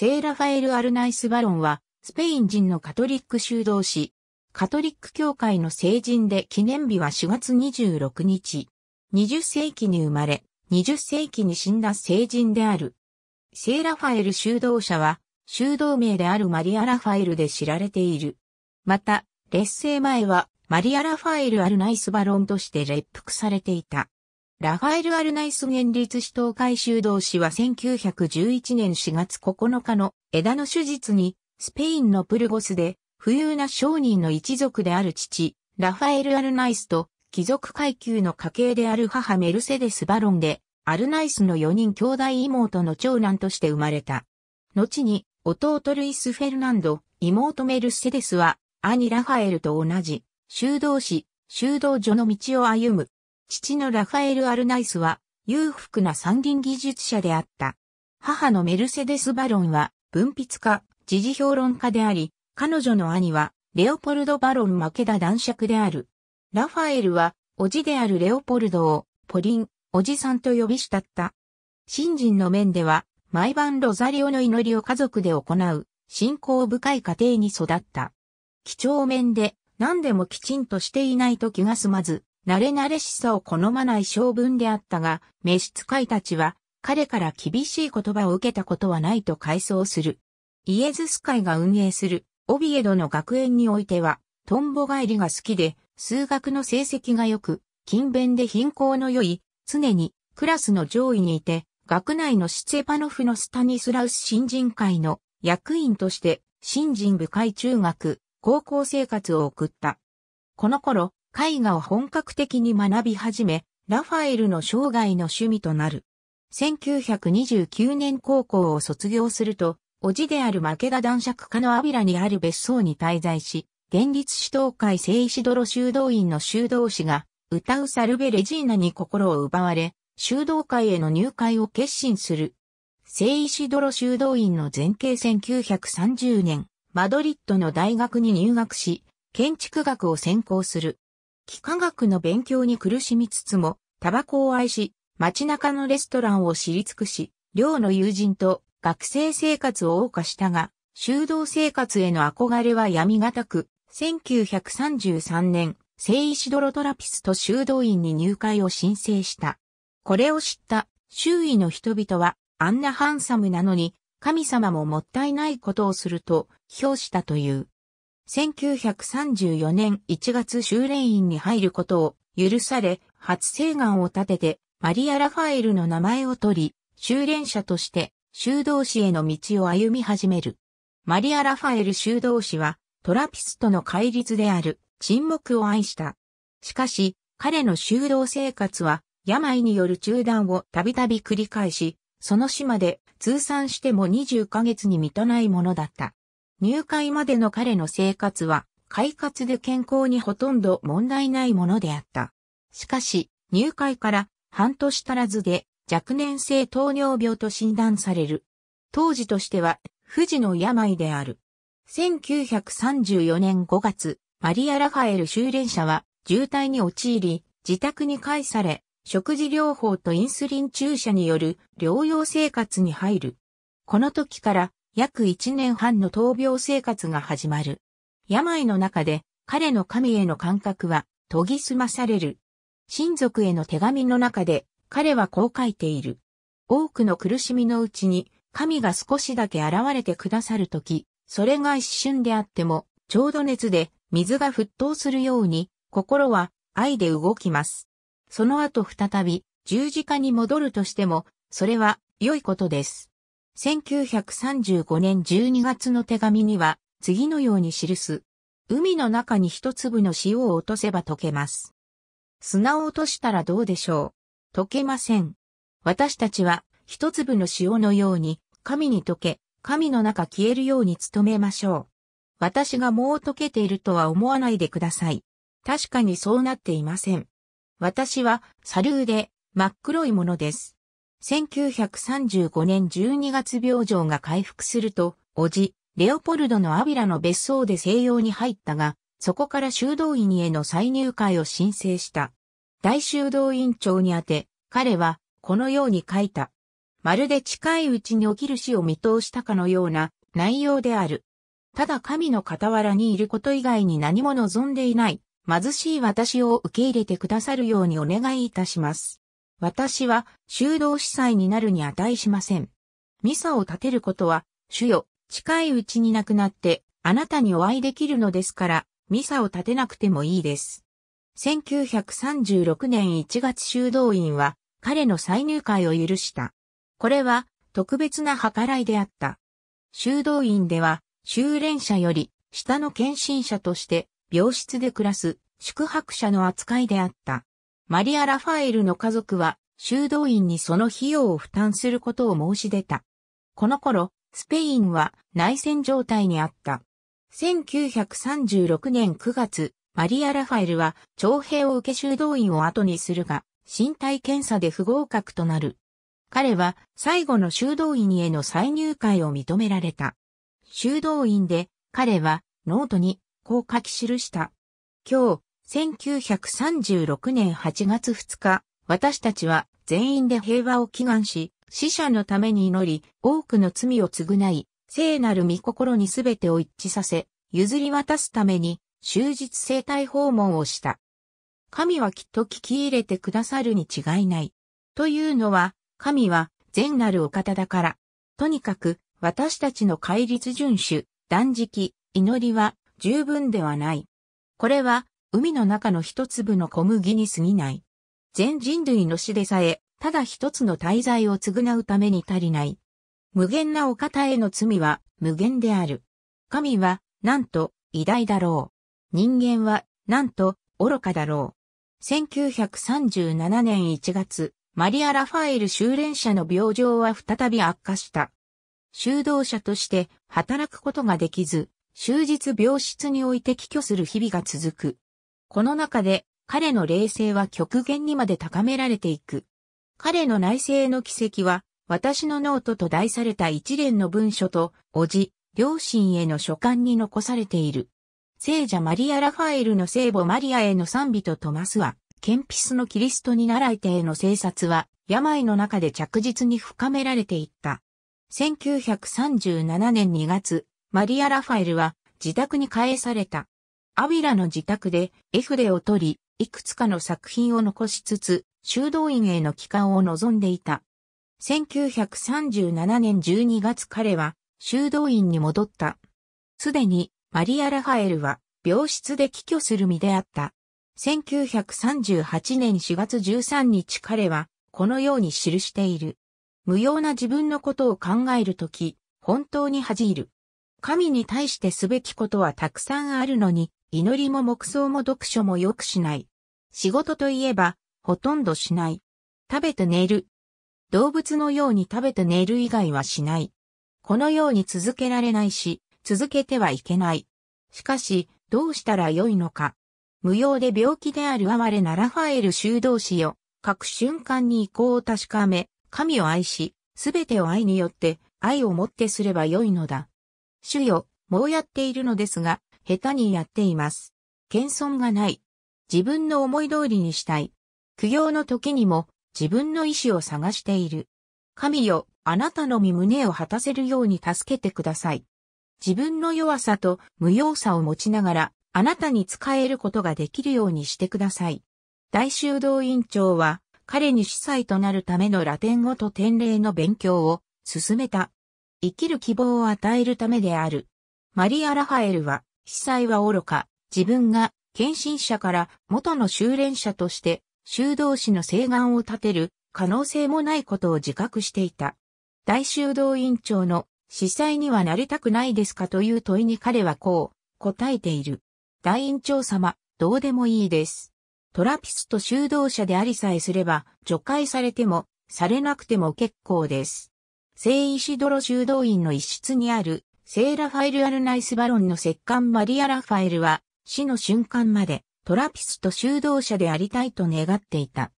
聖ラファエル・アルナイス・バロンは、スペイン人のカトリック修道士、カトリック教会の聖人で記念日は4月26日。20世紀に生まれ、20世紀に死んだ聖人である。聖ラファエル修道者は、修道名であるマリア・ラファエルで知られている。また、劣勢前は、マリア・ラファエル・アルナイス・バロンとして列服されていた。ラファエル・アルナイス現立死闘回収同士は1911年4月9日の枝の手術に、スペインのプルゴスで、富裕な商人の一族である父、ラファエル・アルナイスと、貴族階級の家系である母メルセデス・バロンで、アルナイスの4人兄弟妹の長男として生まれた。後に、弟ルイス・フェルナンド、妹メルセデスは、兄ラファエルと同じ、修道士、修道女の道を歩む。父のラファエル・アルナイスは裕福な三輪技術者であった。母のメルセデス・バロンは文筆家、時事評論家であり、彼女の兄はレオポルド・バロン・マケダ男爵である。ラファエルは、おじであるレオポルドを、ポリン、おじさんと呼び慕った。新人の面では、毎晩ロザリオの祈りを家族で行う、信仰深い家庭に育った。貴重面で、何でもきちんとしていないと気が済まず、慣れ慣れしさを好まない性分であったが、召使いたちは、彼から厳しい言葉を受けたことはないと回想する。イエズス会が運営する、オビエドの学園においては、トンボ帰りが好きで、数学の成績が良く、勤勉で貧困の良い、常にクラスの上位にいて、学内のシチェパノフのスタニスラウス新人会の役員として、新人部会中学、高校生活を送った。この頃、絵画を本格的に学び始め、ラファエルの生涯の趣味となる。1929年高校を卒業すると、叔父である負け田男爵家のアビラにある別荘に滞在し、現立指導会聖石泥修道院の修道士が、歌うサルベレジーナに心を奪われ、修道会への入会を決心する。聖石泥修道院の前景1930年、マドリッドの大学に入学し、建築学を専攻する。幾何学の勉強に苦しみつつも、タバコを愛し、街中のレストランを知り尽くし、寮の友人と学生生活を謳歌したが、修道生活への憧れは闇がたく、1933年、聖石ロトラピスと修道院に入会を申請した。これを知った周囲の人々は、あんなハンサムなのに、神様ももったいないことをすると、評したという。1934年1月修練院に入ることを許され、初請願を立てて、マリア・ラファエルの名前を取り、修練者として修道士への道を歩み始める。マリア・ラファエル修道士は、トラピストの戒律である沈黙を愛した。しかし、彼の修道生活は、病による中断をたびたび繰り返し、その死まで通算しても20ヶ月に満たないものだった。入会までの彼の生活は、快活で健康にほとんど問題ないものであった。しかし、入会から半年足らずで若年性糖尿病と診断される。当時としては、不治の病である。1934年5月、マリア・ラファエル修練者は渋滞に陥り、自宅に帰され、食事療法とインスリン注射による療養生活に入る。この時から約1年半の闘病生活が始まる。病の中で彼の神への感覚は研ぎ澄まされる。親族への手紙の中で彼はこう書いている。多くの苦しみのうちに神が少しだけ現れてくださるとき、それが一瞬であっても、ちょうど熱で水が沸騰するように、心は愛で動きます。その後再び十字架に戻るとしても、それは良いことです。1935年12月の手紙には、次のように記す。海の中に一粒の塩を落とせば溶けます。砂を落としたらどうでしょう。溶けません。私たちは、一粒の塩のように、神に溶け、神の中消えるように努めましょう。私がもう溶けているとは思わないでください。確かにそうなっていません。私は、サルーで、真っ黒いものです。1935年12月病状が回復すると、叔父、レオポルドのアビラの別荘で西洋に入ったが、そこから修道院への再入会を申請した。大修道院長にあて、彼は、このように書いた。まるで近いうちに起きる死を見通したかのような内容である。ただ神の傍らにいること以外に何も望んでいない、貧しい私を受け入れてくださるようにお願いいたします。私は修道司祭になるに値しません。ミサを立てることは、主よ、近いうちに亡くなって、あなたにお会いできるのですから、ミサを立てなくてもいいです。1936年1月修道院は、彼の再入会を許した。これは、特別な計らいであった。修道院では、修練者より、下の献身者として、病室で暮らす、宿泊者の扱いであった。マリア・ラファエルの家族は修道院にその費用を負担することを申し出た。この頃、スペインは内戦状態にあった。1936年9月、マリア・ラファエルは徴兵を受け修道院を後にするが、身体検査で不合格となる。彼は最後の修道院への再入会を認められた。修道院で彼はノートにこう書き記した。今日、1936年8月2日、私たちは全員で平和を祈願し、死者のために祈り、多くの罪を償い、聖なる御心にすべてを一致させ、譲り渡すために、終日生体訪問をした。神はきっと聞き入れてくださるに違いない。というのは、神は善なるお方だから。とにかく、私たちの戒律遵守、断食、祈りは十分ではない。これは海の中の一粒の小麦に過ぎない。全人類の死でさえ、ただ一つの滞在を償うために足りない。無限なお方への罪は無限である。神は、なんと、偉大だろう。人間は、なんと、愚かだろう。1937年1月、マリア・ラファエル修練者の病状は再び悪化した。修道者として働くことができず、終日病室において帰居する日々が続く。この中で彼の霊性は極限にまで高められていく。彼の内政の奇跡は、私のノートと題された一連の文書と、おじ、両親への書簡に残されている。聖者マリア・ラファエルの聖母マリアへの賛美とトマスは、ケンピスのキリストに習いてへの聖殺は、病の中で着実に深められていった。1937年2月、マリア・ラファエルは自宅に返された。アビラの自宅で絵筆を取り、いくつかの作品を残しつつ、修道院への帰還を望んでいた。1937年12月彼は修道院に戻った。すでにマリア・ラファエルは病室で帰居する身であった。1938年4月13日彼はこのように記している。無用な自分のことを考えるとき、本当に恥じる。神に対してすべきことはたくさんあるのに、祈りも黙想も読書もよくしない。仕事といえば、ほとんどしない。食べて寝る。動物のように食べて寝る以外はしない。このように続けられないし、続けてはいけない。しかし、どうしたらよいのか。無用で病気である哀れなラファエル修道士よ。各瞬間に意向を確かめ、神を愛し、すべてを愛によって、愛をもってすればよいのだ。主よ、もうやっているのですが、下手にやっています。謙遜がない。自分の思い通りにしたい。苦行の時にも自分の意志を探している。神よ、あなたの身胸を果たせるように助けてください。自分の弱さと無用さを持ちながら、あなたに使えることができるようにしてください。大修道院長は、彼に司祭となるためのラテン語と典礼の勉強を進めた。生きる希望を与えるためである。マリア・ラファエルは、被災は愚か、自分が献身者から元の修練者として修道士の請願を立てる可能性もないことを自覚していた。大修道院長の司祭にはなりたくないですかという問いに彼はこう答えている。大院長様、どうでもいいです。トラピスト修道者でありさえすれば除外されてもされなくても結構です。聖師泥修道院の一室にあるセーラファイル・アルナイス・バロンの石棺マリア・ラファエルは、死の瞬間まで、トラピスト修道者でありたいと願っていた。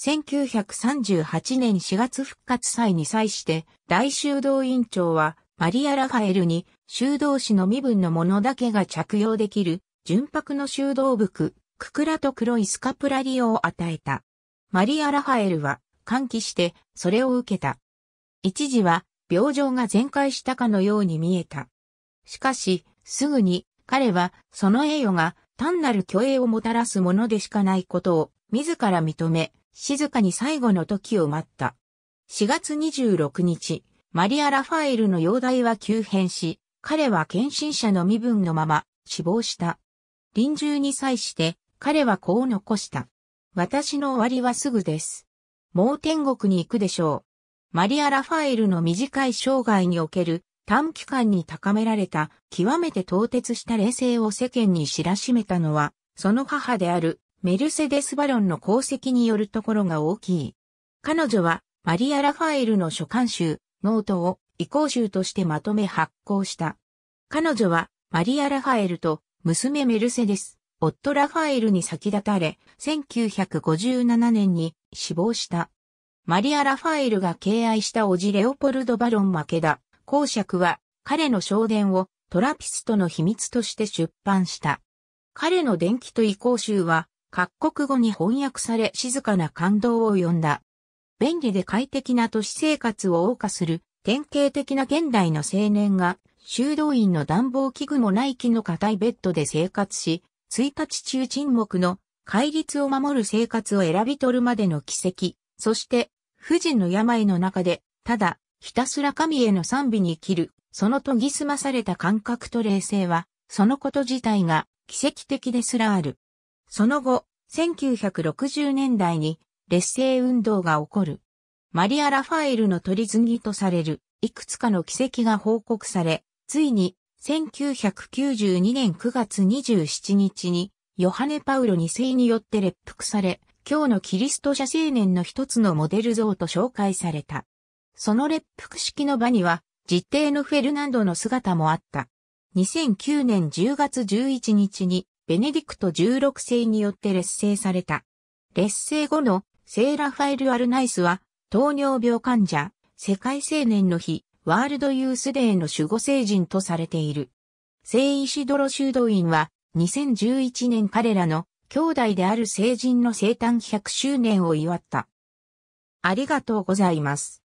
1938年4月復活祭に際して、大修道院長は、マリア・ラファエルに、修道士の身分のものだけが着用できる、純白の修道服、ククラと黒いスカプラリオを与えた。マリア・ラファエルは、歓喜して、それを受けた。一時は、病状が全開したかのように見えた。しかし、すぐに彼はその栄誉が単なる虚栄をもたらすものでしかないことを自ら認め、静かに最後の時を待った。4月26日、マリア・ラファエルの容体は急変し、彼は献身者の身分のまま死亡した。臨終に際して彼はこう残した。私の終わりはすぐです。もう天国に行くでしょう。マリア・ラファエルの短い生涯における短期間に高められた極めて凍結した冷静を世間に知らしめたのは、その母であるメルセデス・バロンの功績によるところが大きい。彼女はマリア・ラファエルの書簡集、ノートを移行集としてまとめ発行した。彼女はマリア・ラファエルと娘メルセデス、夫ラファエルに先立たれ、1957年に死亡した。マリア・ラファエルが敬愛した叔父レオポルド・バロン・マケダ、公爵は彼の昇伝をトラピストの秘密として出版した。彼の伝記と遺行集は各国語に翻訳され静かな感動を呼んだ。便利で快適な都市生活を謳歌する典型的な現代の青年が修道院の暖房器具もない木の硬いベッドで生活し、1日中沈黙の戒律を守る生活を選び取るまでの奇跡、そして不治の病の中で、ただ、ひたすら神への賛美に生きる、その研ぎ澄まされた感覚と冷静は、そのこと自体が奇跡的ですらある。その後、1960年代に劣勢運動が起こる。マリア・ラファエルの取り次ぎとされる、いくつかの奇跡が報告され、ついに、1992年9月27日に、ヨハネ・パウロ2世によって列服され、今日のキリスト社青年の一つのモデル像と紹介された。その列腹式の場には、実定のフェルナンドの姿もあった。2009年10月11日に、ベネディクト16世によって劣勢された。劣勢後のセーラファエル・アルナイスは、糖尿病患者、世界青年の日、ワールドユースデーの守護聖人とされている。聖医師ドロ修道院は、2011年彼らの兄弟である成人の生誕100周年を祝った。ありがとうございます。